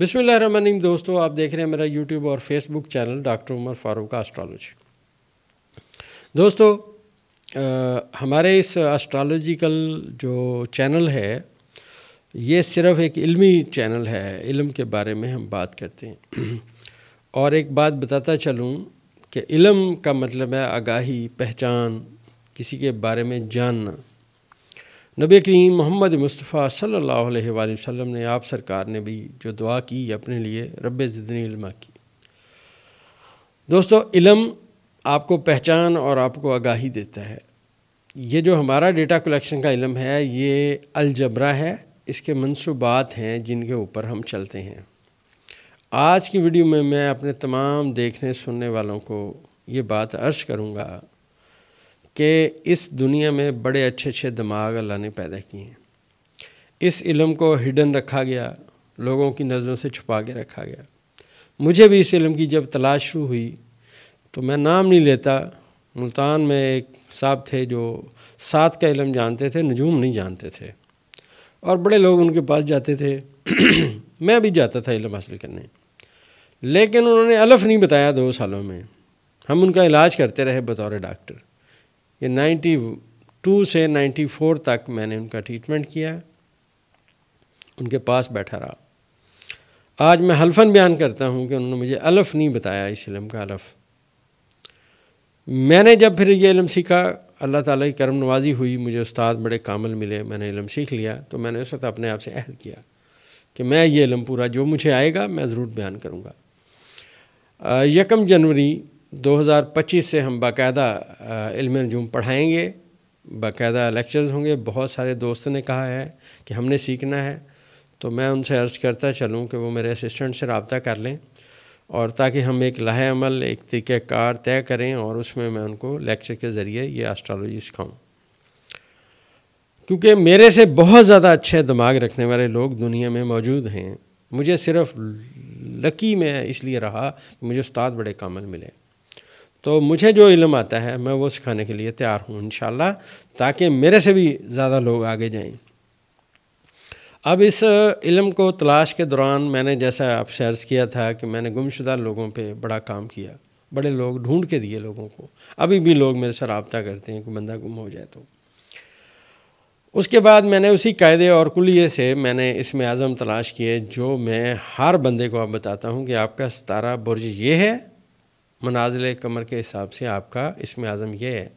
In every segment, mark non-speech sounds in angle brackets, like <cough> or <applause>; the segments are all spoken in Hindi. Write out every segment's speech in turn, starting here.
बिसमीम दोस्तों आप देख रहे हैं मेरा यूट्यूब और Facebook channel doctor Umar Farooq astrology दोस्तों आ, हमारे इस एस्ट्रोलॉजिकल जो चैनल है ये सिर्फ एक इल्मी चैनल है इल्म के बारे में हम बात करते हैं और एक बात बताता चलूँ कि इलम का मतलब है आगाही पहचान किसी के बारे में जानना नबी करीम मोहम्मद मुस्तफ़ा सल्लल्लाहु अलैहि वसल्लम ने आप सरकार ने भी जो दुआ की अपने लिए रब ज़िदनी इल्मा की दोस्तों इलम आपको पहचान और आपको आगाही देता है ये जो हमारा डेटा कलेक्शन का इलम है ये अलजबरा है इसके मनसूबात हैं जिनके ऊपर हम चलते हैं आज की वीडियो में मैं अपने तमाम देखने सुनने वालों को ये बात अर्ज करूँगा कि इस दुनिया में बड़े अच्छे अच्छे दिमाग अल्लाह ने पैदा किए हैं इस इलम को हिडन रखा गया लोगों की नज़रों से छुपा के रखा गया मुझे भी इस इलम की जब तलाश शुरू हुई तो मैं नाम नहीं लेता मुल्तान में एक साहब थे जो सात का इलम जानते थे नजूम नहीं जानते थे और बड़े लोग उनके पास जाते थे <clears throat> मैं भी जाता था इलम हासिल करने लेकिन उन्होंने अलफ नहीं बताया दो सालों में हम उनका इलाज करते रहे बतौर डॉक्टर ये 92 से 94 तक मैंने उनका ट्रीटमेंट किया उनके पास बैठा रहा आज मैं हल्फन बयान करता हूँ कि उन्होंने मुझे अलफ नहीं बताया इस इलम का अलफ मैंने जब फिर ये इलम सीखा अल्लाह ताला की करम नवाजी हुई मुझे उस्ताद बड़े कामल मिले मैंने इलम सीख लिया तो मैंने उस वक्त अपने आप से अहद किया कि मैं ये इलम पूरा जो मुझे आएगा मैं ज़रूर बयान करूँगा यकम जनवरी 2025 से हम बाकायदा इल्म पढ़ाएंगे बाकायदा लेक्चर्स होंगे बहुत सारे दोस्तों ने कहा है कि हमने सीखना है तो मैं उनसे अर्ज़ करता चलूँ कि वो मेरे असिस्टेंट से रबता कर लें और ताकि हम एक लाह अमल एक तरीक़ार तय करें और उसमें मैं उनको लेक्चर के ज़रिए ये आस्ट्रोलॉजी सिखाऊँ क्योंकि मेरे से बहुत ज़्यादा अच्छे दिमाग रखने वाले लोग दुनिया में मौजूद हैं मुझे सिर्फ लकी मैं इसलिए रहा कि मुझे उस्ताद बड़े कामल मिले तो मुझे जो इल्म आता है मैं वो सिखाने के लिए तैयार हूँ इन ताकि मेरे से भी ज़्यादा लोग आगे जाएं अब इस इल्म को तलाश के दौरान मैंने जैसा आपसे अर्ज़ किया था कि मैंने गुमशुदा लोगों पे बड़ा काम किया बड़े लोग ढूंढ के दिए लोगों को अभी भी लोग मेरे से रबता करते हैं कि बंदा गुम हो जाए तो उसके बाद मैंने उसी कायदे और कुलिए से मैंने इसमें आज़म तलाश किए जो मैं हर बंदे को आप बताता हूँ कि आपका सतारा बुरज ये है मनाजिल कमर के हिसाब से आपका इसमें आज़म ये है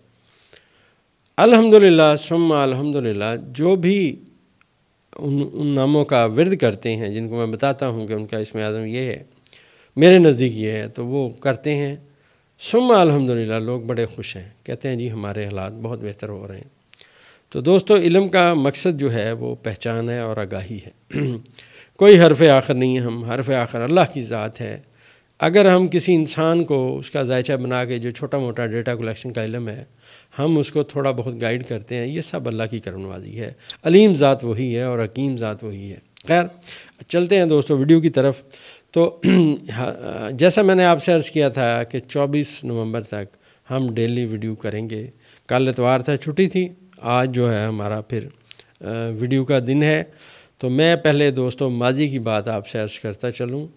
अल्हम्दुलिल्लाह सुम अल्हम्दुलिल्लाह जो भी उन उन नामों का विरद करते हैं जिनको मैं बताता हूँ कि उनका इसमें आज़म ये है मेरे नज़दीक ये है तो वो करते हैं सुम अलहमदिल्ला लोग बड़े खुश हैं कहते हैं जी हमारे हालात बहुत बेहतर हो रहे हैं तो दोस्तों इलम का मकसद जो है वो पहचान है और आगाही है <clears throat> कोई हरफ आखिर नहीं है हम हरफ आखिर अल्लाह की ज़ात है अगर हम किसी इंसान को उसका जायचा बना के जो छोटा मोटा डेटा कलेक्शन का इलम है हम उसको थोड़ा बहुत गाइड करते हैं ये सब अल्लाह की करनवाजी है अलीम ज़ात वही है और हकीम ज़ात वही है खैर चलते हैं दोस्तों वीडियो की तरफ तो <clears throat> हाँ, जैसा मैंने आपसे अर्ज़ किया था कि 24 नवंबर तक हम डेली वीडियो करेंगे कल इतवार था छुट्टी थी आज जो है हमारा फिर वीडियो का दिन है तो मैं पहले दोस्तों माजी की बात आपसे अर्ज करता चलूँ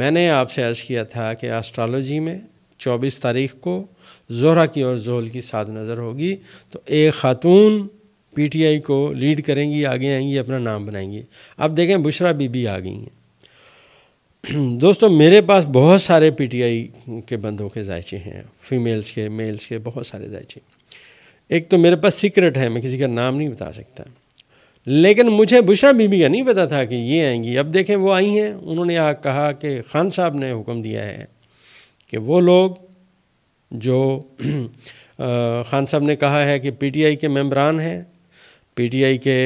मैंने आपसे अर्ज किया था कि एस्ट्रोलॉजी में 24 तारीख को जोहरा की और जोहल की साथ नज़र होगी तो एक ख़ातून पीटीआई को लीड करेंगी आगे आएंगी अपना नाम बनाएंगी अब देखें बुशरा बीबी आ गई हैं <clears throat> दोस्तों मेरे पास बहुत सारे पीटीआई के बंदों के जायचे हैं फीमेल्स के मेल्स के बहुत सारे जायचे हैं एक तो मेरे पास सीक्रेट है मैं किसी का नाम नहीं बता सकता लेकिन मुझे बुशरा बीबी का नहीं पता था कि ये आएंगी अब देखें वो आई हैं उन्होंने यहाँ कहा कि खान साहब ने हुक्म दिया है कि वो लोग जो <clears throat> खान साहब ने कहा है कि पीटीआई के मेम्बरान हैं पीटीआई के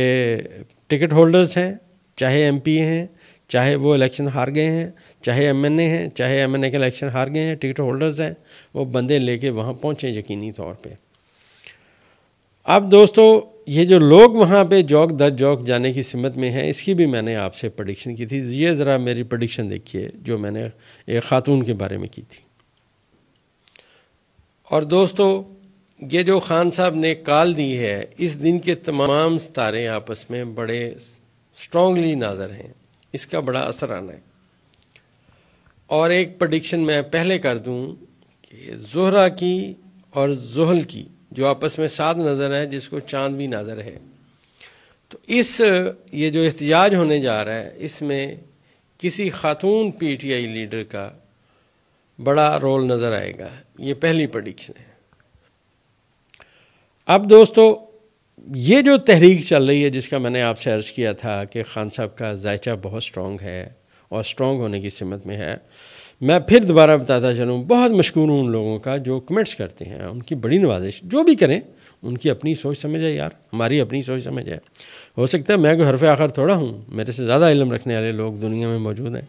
टिकट होल्डर्स हैं चाहे एमपी हैं चाहे वो इलेक्शन हार गए हैं चाहे एमएनए हैं चाहे एमएनए के इलेक्शन हार गए हैं टिकट होल्डर्स हैं वो बंदे लेके वहाँ पहुँचे यकीनी तौर पर अब दोस्तों ये जो लोग वहाँ पे जौक दर जौक जाने की सिमत में हैं इसकी भी मैंने आपसे प्रडिक्शन की थी ये ज़रा मेरी प्रडिक्शन देखिए जो मैंने एक ख़ातून के बारे में की थी और दोस्तों ये जो खान साहब ने काल दी है इस दिन के तमाम सितारे आपस में बड़े स्ट्रांगली नाजर हैं इसका बड़ा असर आना है और एक प्रडिक्शन मैं पहले कर दूँ कि जहरा की और जहल की जो आपस में साध नज़र है जिसको चांद भी नज़र है तो इस ये जो एहतजाज होने जा रहा है इसमें किसी खातून पीटीआई लीडर का बड़ा रोल नज़र आएगा ये पहली प्रडिक्शन है अब दोस्तों ये जो तहरीक चल रही है जिसका मैंने आपसे अर्ज़ किया था कि खान साहब का जायचा बहुत स्ट्रॉन्ग है और स्ट्रांग होने की सिमत में है मैं फिर दोबारा बताता चलूँ बहुत मशहूर हूँ उन लोगों का जो कमेंट्स करते हैं उनकी बड़ी नवाजिश जो भी करें उनकी अपनी सोच समझ है यार हमारी अपनी सोच समझ है हो सकता है मैं कोई हरफ आखिर थोड़ा हूँ मेरे से ज़्यादा इलम रखने वाले लोग दुनिया में मौजूद हैं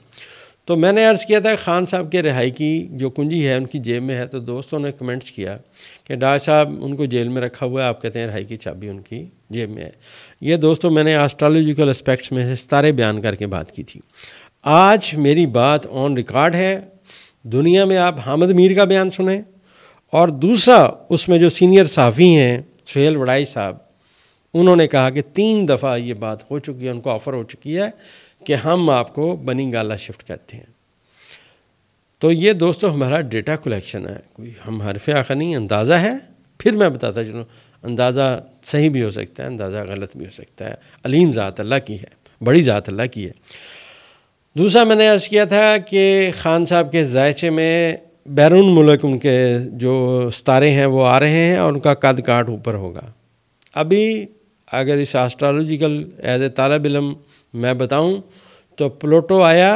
तो मैंने अर्ज़ किया था खान साहब के रिहाई की जो कुंजी है उनकी जेब में है तो दोस्तों ने कमेंट्स किया कि डार साहब उनको जेल में रखा हुआ है आप कहते हैं रिहाई की चाबी उनकी जेब में है ये दोस्तों मैंने आस्ट्रोलॉजिकल एस्पेक्ट्स में से सारे बयान करके बात की थी आज मेरी बात ऑन रिकॉर्ड है दुनिया में आप हामिद मीर का बयान सुने और दूसरा उसमें जो सीनियर साफ़ी हैं सुहेल वड़ाई साहब उन्होंने कहा कि तीन दफ़ा ये बात हो चुकी है उनको ऑफ़र हो चुकी है कि हम आपको बनी गाला शिफ्ट करते हैं तो ये दोस्तों हमारा डेटा कलेक्शन है कोई हम हरफ आखा नहीं अंदाज़ा है फिर मैं बताता चलूँ अंदाज़ा सही भी हो सकता है अंदाज़ा गलत भी हो सकता है अलीम ज़ात अल्लाह की है बड़ी ज़ात अल्लाह की है दूसरा मैंने अर्ज़ किया था कि ख़ान साहब के जायचे में बैरून मुल्क उनके जो सितारे हैं वो आ रहे हैं और उनका कद काट ऊपर होगा अभी अगर इस आस्ट्रोलॉजिकल एज ए तालब इलम मैं बताऊं तो प्लोटो आया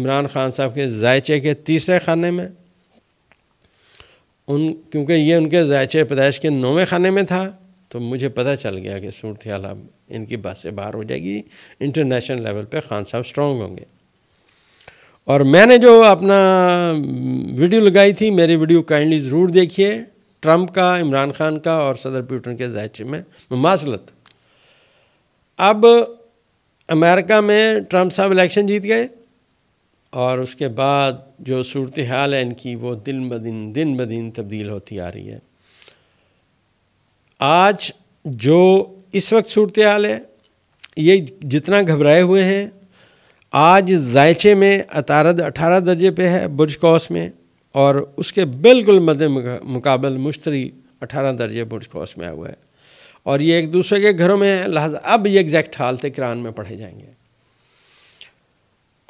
इमरान खान साहब के जायचे के तीसरे खाने में उन क्योंकि ये उनके जायचे पैदाइश के नौवें खाने में था तो मुझे पता चल गया कि सूरत हाल अब इनकी बस से बाहर हो जाएगी इंटरनेशनल लेवल पे खान साहब स्ट्रांग होंगे और मैंने जो अपना वीडियो लगाई थी मेरी वीडियो काइंडली ज़रूर देखिए ट्रंप का इमरान खान का और सदर प्यूटन के जायचे में मासलत अब अमेरिका में ट्रंप साहब इलेक्शन जीत गए और उसके बाद जो सूरत हाल है इनकी वो दिन ब दिन दिन ब दिन तब्दील होती आ रही है आज जो इस वक्त सूरत हाल है ये जितना घबराए हुए हैं आज जायचे में अतारद अठारह दर्जे पे है बुर्ज कौस में और उसके बिल्कुल मद मुकाबल मुश्तरी अठारह दर्जे बुर्ज कौस में आया हुआ है और ये एक दूसरे के घरों में है लिहाजा अब ये एग्जैक्ट हालत किरान में पढ़े जाएंगे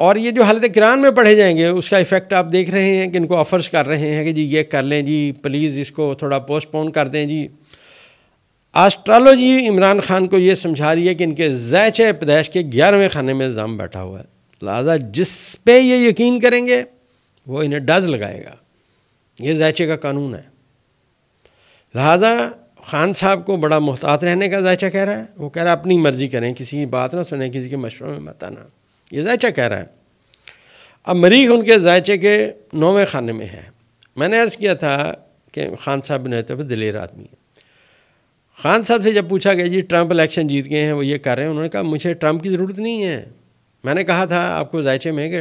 और ये जो हालत किरान में पढ़े जाएंगे उसका इफ़ेक्ट आप देख रहे हैं कि इनको ऑफर्स कर रहे हैं कि जी ये कर लें जी प्लीज़ इसको थोड़ा पोस्टपोन कर दें जी एस्ट्रोलॉजी इमरान खान को ये समझा रही है कि इनके जैच पैदाइश के ग्यारहवें खाने में जाम बैठा हुआ है लिहाजा जिस पे ये यकीन करेंगे वो इन्हें डज लगाएगा ये जायचे का कानून है लिहाजा खान साहब को बड़ा मोहतात रहने का जायचा कह रहा है वो कह रहा है अपनी मर्ज़ी करें किसी की बात ना सुने किसी के मशवरे में मत आना ये जायचा कह रहा है अब मरीख उनके जायचे के नौवें खाने में है मैंने अर्ज़ किया था कि खान साहब ने तो दिलेर आदमी है खान साहब से जब पूछा गया जी ट्रंप इलेक्शन जीत गए हैं वो ये कर रहे हैं उन्होंने कहा मुझे ट्रंप की ज़रूरत नहीं है मैंने कहा था आपको जायचे में कि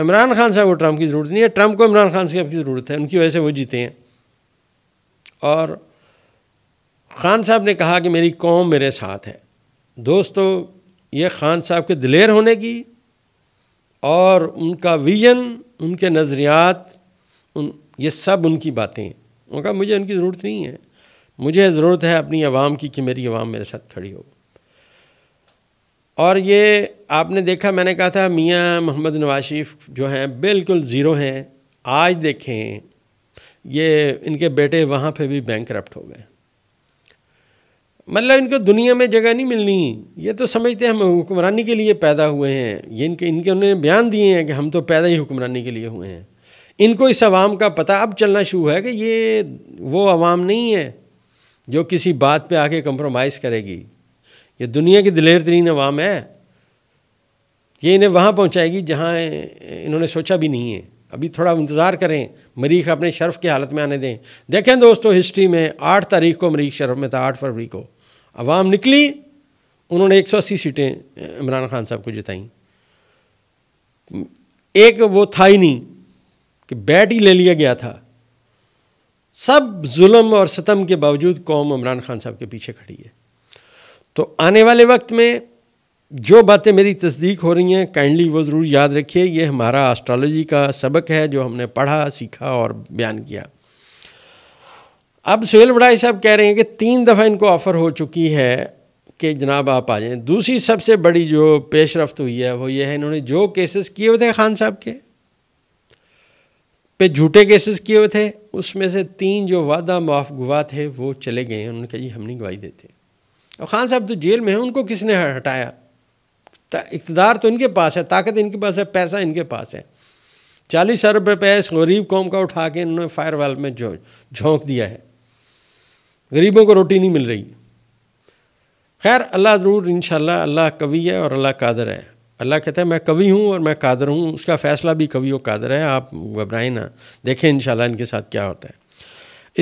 इमरान खान साहब को ट्रंप की ज़रूरत नहीं है ट्रंप को इमरान खान साहब की ज़रूरत है उनकी वजह से वो जीते हैं और खान साहब ने कहा कि मेरी कौम मेरे साथ है दोस्तों ये खान साहब के दिलेर होने की और उनका विजन उनके नज़रियात उन ये सब उनकी बातें हैं उनका मुझे उनकी ज़रूरत नहीं है मुझे ज़रूरत है अपनी आवाम की कि मेरी आवाम मेरे साथ खड़ी हो और ये आपने देखा मैंने कहा था मियाँ मोहम्मद नवाज शरीफ जो हैं बिल्कुल ज़ीरो हैं आज देखें ये इनके बेटे वहाँ पे भी बैंक हो गए मतलब इनको दुनिया में जगह नहीं मिलनी ये तो समझते हैं हम हुक्मरानी के लिए पैदा हुए हैं ये इनके इनके उन्होंने बयान दिए हैं कि हम तो पैदा ही हुक्मरानी के लिए हुए हैं इनको इस आवाम का पता अब चलना शुरू है कि ये वो आवाम नहीं है जो किसी बात पे आके कंप्रोमाइज़ करेगी ये दुनिया की दिलेर तरीन अवाम है ये इन्हें वहाँ पहुँचाएगी जहाँ इन्होंने सोचा भी नहीं है अभी थोड़ा इंतज़ार करें मरीख अपने शर्फ की हालत में आने दें देखें दोस्तों हिस्ट्री में आठ तारीख को मरीख शर्फ में था आठ फरवरी को अवाम निकली उन्होंने एक सौ अस्सी सीटें इमरान खान साहब को जिताईं एक वो था ही नहीं कि बैट ही ले लिया गया था सब जुल्म और सतम के बावजूद कौम इमरान खान साहब के पीछे खड़ी है तो आने वाले वक्त में जो बातें मेरी तस्दीक हो रही हैं काइंडली वो ज़रूर याद रखिए ये हमारा एस्ट्रोलॉजी का सबक है जो हमने पढ़ा सीखा और बयान किया अब सुहेल बड़ाई साहब कह रहे हैं कि तीन दफ़ा इनको ऑफ़र हो चुकी है कि जनाब आप आ जाएं दूसरी सबसे बड़ी जो पेशरफ्त रफ्त हुई है वो ये है इन्होंने जो केसेस किए हुए थे खान साहब के पे झूठे केसेस किए हुए थे उसमें से तीन जो वादा माफ गवा थे वो चले गए उन्होंने कहा जी हम नहीं गवाही देते और ख़ान साहब तो जेल में हैं उनको किसने हटाया इकतदार तो इनके पास है ताकत इनके पास है पैसा इनके पास है चालीस अरब रुपये इस गरीब कौम का उठा के इन्होंने फायर वाल में झोंक दिया है गरीबों को रोटी नहीं मिल रही खैर अल्लाह ज़रूर इन अल्लाह कवि है और अल्लाह कादर है अल्लाह कहता है मैं कवि हूँ और मैं कादर हूँ उसका फ़ैसला भी कवि और कादर है आप घबराएं ना देखें इन इनके साथ क्या होता है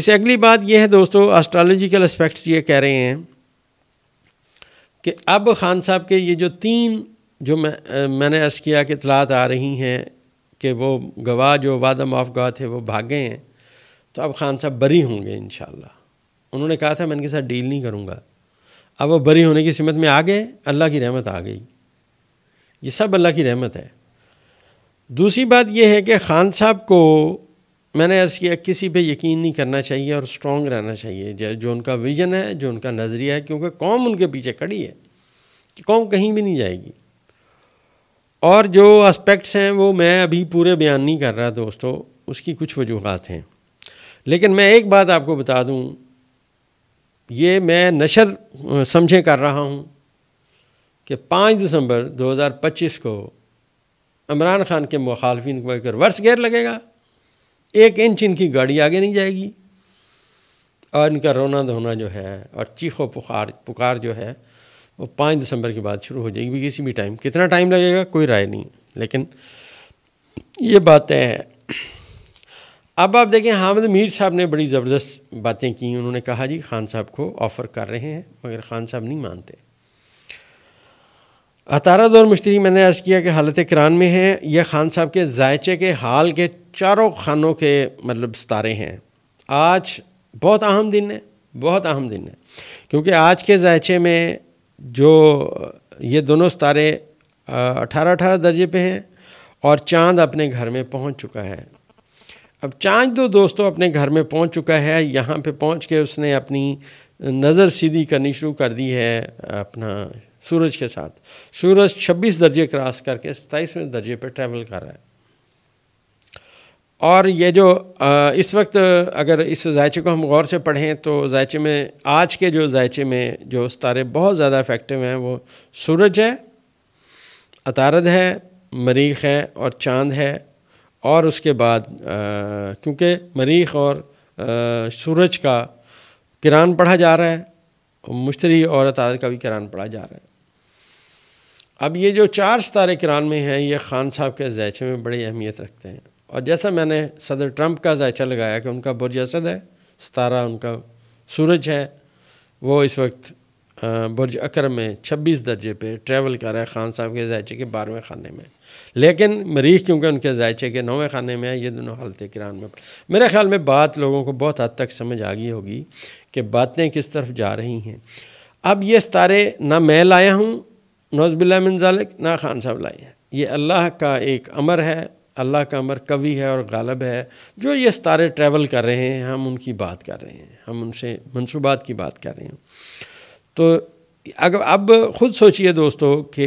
इससे अगली बात यह है दोस्तों एस्ट्रोलॉजिकल एस्पेक्ट्स ये कह रहे हैं कि अब खान साहब के ये जो तीन जो मैं आ, मैंने अर्ज़ किया कि इतलात आ रही हैं कि वो गवाह जो वादम ऑफ गवाह थे वो भागे हैं तो अब खान साहब बरी होंगे इन उन्होंने कहा था मैं इनके साथ डील नहीं करूँगा अब वो बरी होने की सिमत में आ गए अल्लाह की रहमत आ गई ये सब अल्लाह की रहमत है दूसरी बात यह है कि ख़ान साहब को मैंने ऐसा किया किसी पे यकीन नहीं करना चाहिए और स्ट्रॉन्ग रहना चाहिए जो उनका विजन है जो उनका नज़रिया है क्योंकि कौम उनके पीछे खड़ी है कि कौम कहीं भी नहीं जाएगी और जो एस्पेक्ट्स हैं वो मैं अभी पूरे बयान नहीं कर रहा दोस्तों उसकी कुछ वजूहत हैं लेकिन मैं एक बात आपको बता दूँ ये मैं नशर समझे कर रहा हूँ कि पाँच दिसंबर 2025 को इमरान खान के मुखालफन को एक रिवर्स गेयर लगेगा एक इंच इनकी गाड़ी आगे नहीं जाएगी और इनका रोना धोना जो है और चीखो पुकार पुकार जो है वो पाँच दिसंबर के बाद शुरू हो जाएगी किसी भी टाइम कितना टाइम लगेगा कोई राय नहीं लेकिन ये बातें हैं अब आप देखें हामिद मीर साहब ने बड़ी ज़बरदस्त बातें की उन्होंने कहा जी खान साहब को ऑफ़र कर रहे हैं मगर खान साहब नहीं मानते अतारा और मुश्तरी मैंने अर्ज़ किया कि हालत करान में है यह खान साहब के जायचे के हाल के चारों खानों के मतलब सितारे हैं आज बहुत अहम दिन है बहुत अहम दिन है क्योंकि आज के जायचे में जो ये दोनों सितारे अठारह अठारह दर्जे पे हैं और चांद अपने घर में पहुंच चुका है अब चांद तो दोस्तों अपने घर में पहुंच चुका है यहाँ पे पहुंच के उसने अपनी नज़र सीधी करनी शुरू कर दी है अपना सूरज के साथ सूरज 26 दर्जे क्रॉस करके सत्ताईसवें दर्जे पर ट्रैवल कर रहा है और ये जो इस वक्त अगर इस जायचे को हम गौर से पढ़ें तो जायचे में आज के जो जायचे में जो सितारे बहुत ज़्यादा इफेक्टिव हैं वो सूरज है अतारद है मरीख है और चांद है और उसके बाद क्योंकि मरीख और आ, सूरज का किरान पढ़ा जा रहा है मुश्तरी और अतारद का भी किरान पढ़ा जा रहा है अब ये जो चार सितारे किरान में हैं ये खान साहब के जायचे में बड़ी अहमियत रखते हैं और जैसा मैंने सदर ट्रंप का जायचा लगाया कि उनका बुरज असद है सितारा उनका सूरज है वो इस वक्त बुरज अकर में 26 दर्जे पे ट्रैवल कर रहा है खान साहब के जायचे के बारहवें खाने में लेकिन मरीख क्योंकि उनके जायचे के नौवें खाने में है ये दोनों हालत किरान में मेरे ख्याल में बात लोगों को बहुत हद तक समझ आ गई होगी कि बातें किस तरफ जा रही हैं अब ये सितारे ना मैं लाया हूँ नौजबिल्लाजालक ना खान साहब लाई है ये अल्लाह का एक अमर है अल्लाह का अमर कवि है और गालब है जो ये सितारे ट्रैवल कर रहे हैं हम उनकी बात कर रहे हैं हम उनसे मनसूबात की बात कर रहे हैं तो अगर अब ख़ुद सोचिए दोस्तों कि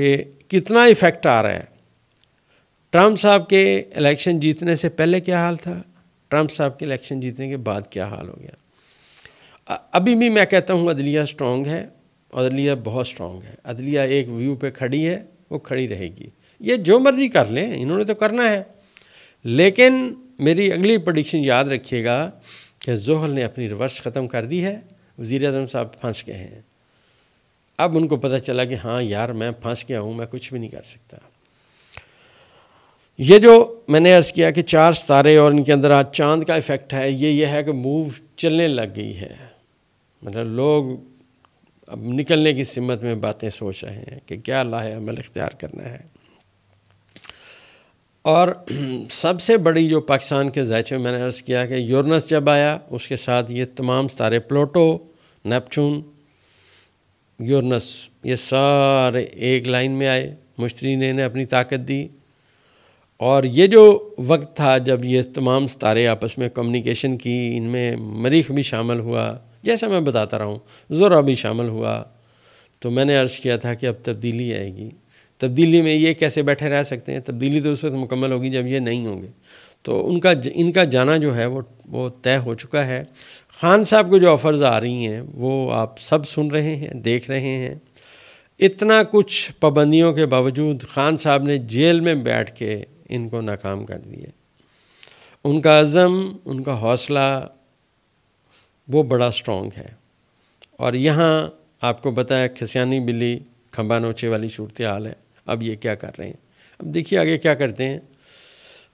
कितना इफ़ेक्ट आ रहा है ट्रंप साहब के इलेक्शन जीतने से पहले क्या हाल था ट्रम्प साहब के इलेक्शन जीतने के बाद क्या हाल हो गया अभी भी मैं कहता हूँ अदलिया स्ट्रॉन्ग है अदलिया बहुत स्ट्रांग है अदलिया एक व्यू पे खड़ी है वो खड़ी रहेगी ये जो मर्जी कर लें इन्होंने तो करना है लेकिन मेरी अगली प्रडिक्शन याद रखिएगा कि जोहल ने अपनी रिवर्स ख़त्म कर दी है वज़ी अजम साहब फंस गए हैं अब उनको पता चला कि हाँ यार मैं फंस गया हूँ मैं कुछ भी नहीं कर सकता ये जो मैंने अर्ज़ किया कि चार सितारे और इनके अंदर आज चांद का इफ़ेक्ट है ये ये है कि मूव चलने लग गई है मतलब लोग अब निकलने की सिमत में बातें सोच रहे हैं कि क्या लाहे अमल इख्तियार करना है और <clears throat> सबसे बड़ी जो पाकिस्तान के जायचे में मैंने अर्ज़ किया कि यूरनस जब आया उसके साथ ये तमाम सारे प्लोटो नेपचून यूरनस ये सारे एक लाइन में आए मुश्तरी ने इन्हें अपनी ताकत दी और ये जो वक्त था जब ये तमाम सितारे आपस में कम्युनिकेशन की इनमें मरीख भी शामिल हुआ जैसा मैं बताता रहा हूँ जोर भी शामिल हुआ तो मैंने अर्ज़ किया था कि अब तब्दीली आएगी तब्दीली में ये कैसे बैठे रह सकते हैं तब्दीली तो उस वक्त मुकम्मल होगी जब ये नहीं होंगे तो उनका इनका जाना जो है वो वो तय हो चुका है खान साहब को जो ऑफ़र्स आ रही हैं वो आप सब सुन रहे हैं देख रहे हैं इतना कुछ पाबंदियों के बावजूद खान साहब ने जेल में बैठ के इनको नाकाम कर दिया उनका अज़म उनका हौसला वो बड़ा स्ट्रॉन्ग है और यहाँ आपको बताया खिसानी बिल्ली खम्बा नोचे वाली सूरत हाल है अब ये क्या कर रहे हैं अब देखिए आगे क्या करते हैं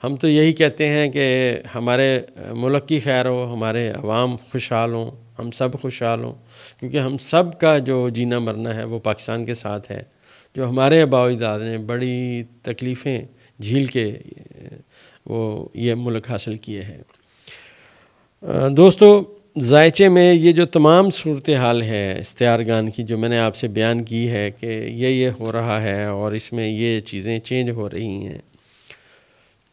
हम तो यही कहते हैं कि हमारे मुल्क की खैर हो हमारे अवाम खुशहाल हों हम सब खुशहाल हों क्योंकि हम सब का जो जीना मरना है वो पाकिस्तान के साथ है जो हमारे आबाजाद ने बड़ी तकलीफ़ें झील के वो ये मुल्क हासिल किए हैं दोस्तों जायचे में ये जो तमाम सूरत हाल है इस्तार गान की जो मैंने आपसे बयान की है कि ये ये हो रहा है और इसमें ये चीज़ें चेंज हो रही हैं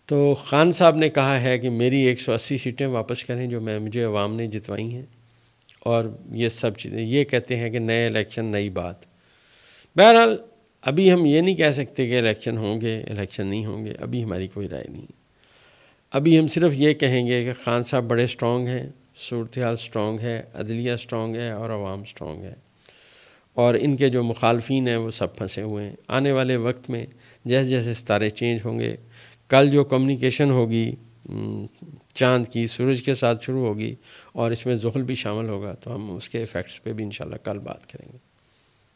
तो ख़ान साहब ने कहा है कि मेरी 180 सीटें वापस करें जो मैं मुझे अवाम ने जितवाई हैं और ये सब चीज़ें ये कहते हैं कि नए इलेक्शन नई बात बहरहाल अभी हम ये नहीं कह सकते कि इलेक्शन होंगे इलेक्शन नहीं होंगे अभी हमारी कोई राय नहीं अभी हम सिर्फ ये कहेंगे कि ख़ान साहब बड़े स्ट्रॉन्ग हैं सूरत हाल स्ट्रॉन्ग है अदलिया स्ट्रॉन्ग है और आवाम स्ट्रॉन्ग है और इनके जो मुखालफन हैं वो सब फंसे हुए हैं आने वाले वक्त में जैसे जैसे सितारे चेंज होंगे कल जो कम्युनिकेशन होगी चांद की सूरज के साथ शुरू होगी और इसमें जहल भी शामिल होगा तो हम उसके इफ़ेक्ट्स पे भी इन कल बात करेंगे